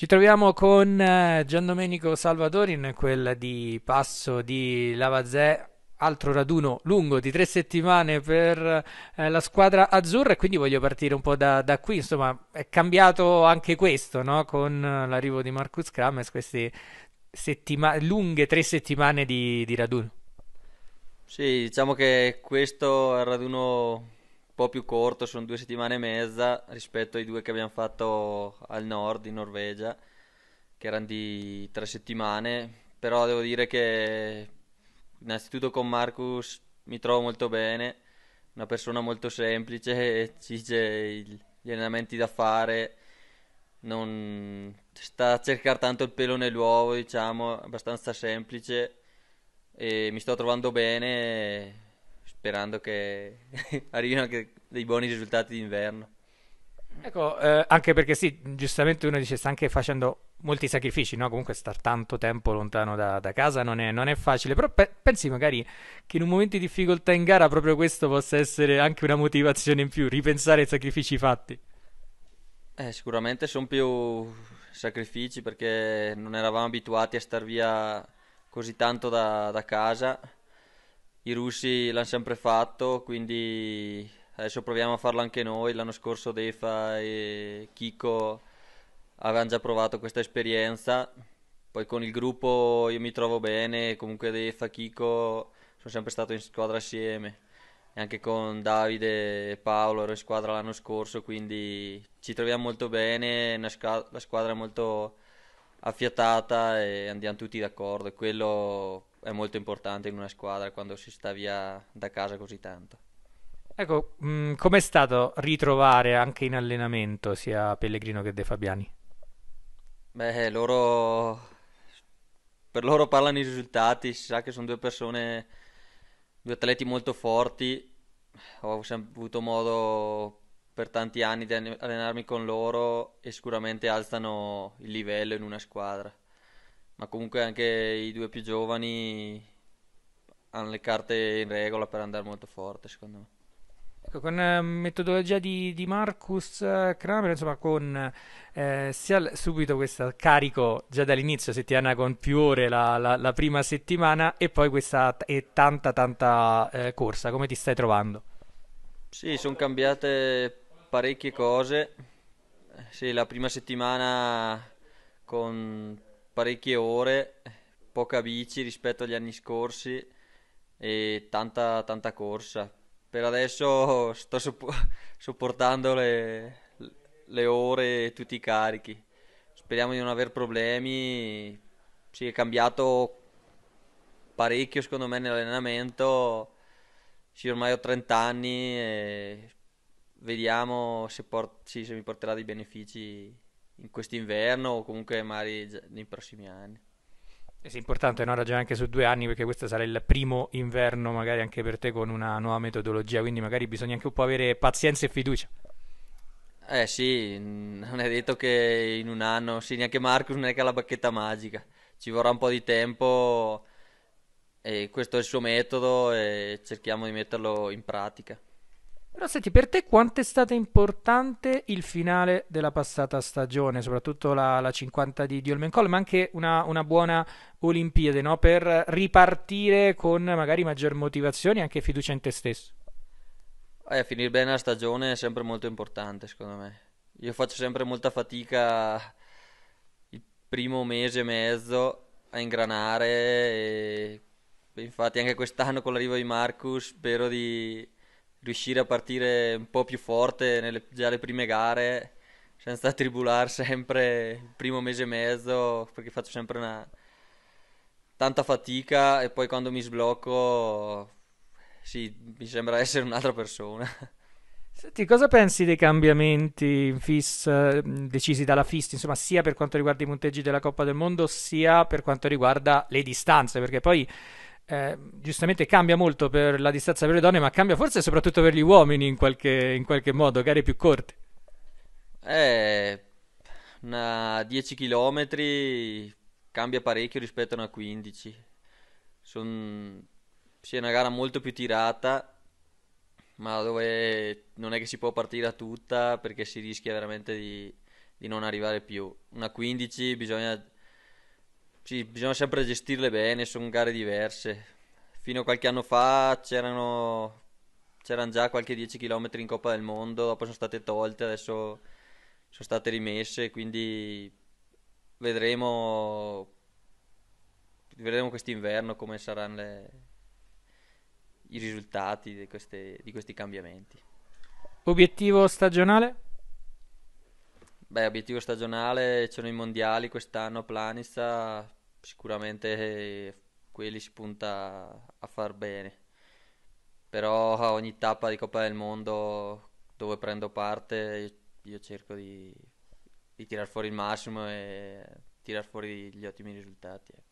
Ci troviamo con eh, Giandomenico Salvatori in quel di Passo di Lavazè, altro raduno lungo di tre settimane per eh, la squadra azzurra e quindi voglio partire un po' da, da qui, insomma è cambiato anche questo no? con eh, l'arrivo di Marcus Krames, queste settima- lunghe tre settimane di, di raduno. Sì, diciamo che questo è il raduno po' più corto, sono due settimane e mezza rispetto ai due che abbiamo fatto al nord in Norvegia, che erano di tre settimane, però devo dire che innanzitutto con Marcus mi trovo molto bene, una persona molto semplice, ci dice gli allenamenti da fare, non sta a cercare tanto il pelo nell'uovo, diciamo, abbastanza semplice e mi sto trovando bene sperando che arrivino anche dei buoni risultati d'inverno. Ecco, eh, anche perché sì, giustamente uno dice sta anche facendo molti sacrifici, no? comunque star tanto tempo lontano da, da casa non è, non è, facile, però pe- pensi magari che in un momento di difficoltà in gara proprio questo possa essere anche una motivazione in più, ripensare ai sacrifici fatti. Eh, sicuramente sono più sacrifici perché non eravamo abituati a star via così tanto da, da casa i russi l'hanno sempre fatto, quindi adesso proviamo a farlo anche noi. L'anno scorso Defa e Kiko avevano già provato questa esperienza. Poi con il gruppo io mi trovo bene, comunque Defa, Kiko sono sempre stato in squadra assieme. E anche con Davide e Paolo ero in squadra l'anno scorso, quindi ci troviamo molto bene, squadra, la squadra è molto affiatata e andiamo tutti d'accordo e quello è molto importante in una squadra quando si sta via da casa così tanto. Ecco, mh, mm, com'è stato ritrovare anche in allenamento sia Pellegrino che De Fabiani? Beh, loro... per loro parlano i risultati, si sa che sono due persone, due atleti molto forti, ho sempre avuto modo per tanti anni di allenarmi con loro e sicuramente alzano il livello in una squadra. Ma comunque anche i due più giovani hanno le carte in regola per andare molto forte, secondo me. Ecco, con eh, metodologia di, di Marcus eh, Kramer, insomma, con eh, sia subito questo carico già dall'inizio, settimana con più ore la, la, la prima settimana e poi questa e tanta tanta eh, corsa, come ti stai trovando? Sì, sono cambiate parecchie cose. Sì, la prima settimana con parecchie ore, poca bici rispetto agli anni scorsi e tanta, tanta corsa. Per adesso sto sopportando le, le ore e tutti i carichi. Speriamo di non aver problemi. Si è cambiato parecchio secondo me nell'allenamento. Sì, ormai ho 30 anni e vediamo se, port- sì, se mi porterà dei benefici in questo inverno o comunque magari nei prossimi anni. E sì, è importante no? ragionare anche su due anni perché questo sarà il primo inverno magari anche per te con una nuova metodologia, quindi magari bisogna anche un po' avere pazienza e fiducia. Eh sì, non è detto che in un anno, sì, neanche Marcus non è che ha la bacchetta magica, ci vorrà un po' di tempo e questo è il suo metodo e cerchiamo di metterlo in pratica. Però senti, per te quanto è stato importante il finale della passata stagione, soprattutto la, la 50 di, di Olmencol, ma anche una, una buona Olimpiade, no? per ripartire con magari maggior motivazione e anche fiducia in te stesso? Eh, finire bene la stagione è sempre molto importante, secondo me. Io faccio sempre molta fatica il primo mese e mezzo a ingranare e infatti anche quest'anno con l'arrivo di Marcus spero di riuscire a partire un po' più forte nelle, già le prime gare senza tribulare sempre il primo mese e mezzo perché faccio sempre una tanta fatica e poi quando mi sblocco sì, mi sembra essere un'altra persona. Senti, cosa pensi dei cambiamenti in FIS eh, decisi dalla FIS, insomma, sia per quanto riguarda i punteggi della Coppa del Mondo, sia per quanto riguarda le distanze? Perché poi Ehm, giustamente cambia molto per la distanza per le donne, ma cambia forse soprattutto per gli uomini in qualche, in qualche modo, gare più corte. Eh, una 10 km cambia parecchio rispetto a una 15. Son... Sì, è una gara molto più tirata, ma dove non è che si può partire a tutta perché si rischia veramente di, di non arrivare più. Una 15 bisogna sì, bisogna sempre gestirle bene, sono gare diverse. Fino a qualche anno fa c'erano, c'erano già qualche 10 km in Coppa del Mondo, poi sono state tolte, adesso sono state rimesse, quindi vedremo, vedremo quest'inverno come saranno le, i risultati di, queste, di questi cambiamenti. Obiettivo stagionale? Beh, obiettivo stagionale, ci sono i mondiali quest'anno, a Planica, sicuramente quelli si punta a far bene. Però a ogni tappa di Coppa del Mondo dove prendo parte io, io cerco di, di tirar fuori il massimo e tirar fuori gli ottimi risultati. Ecco.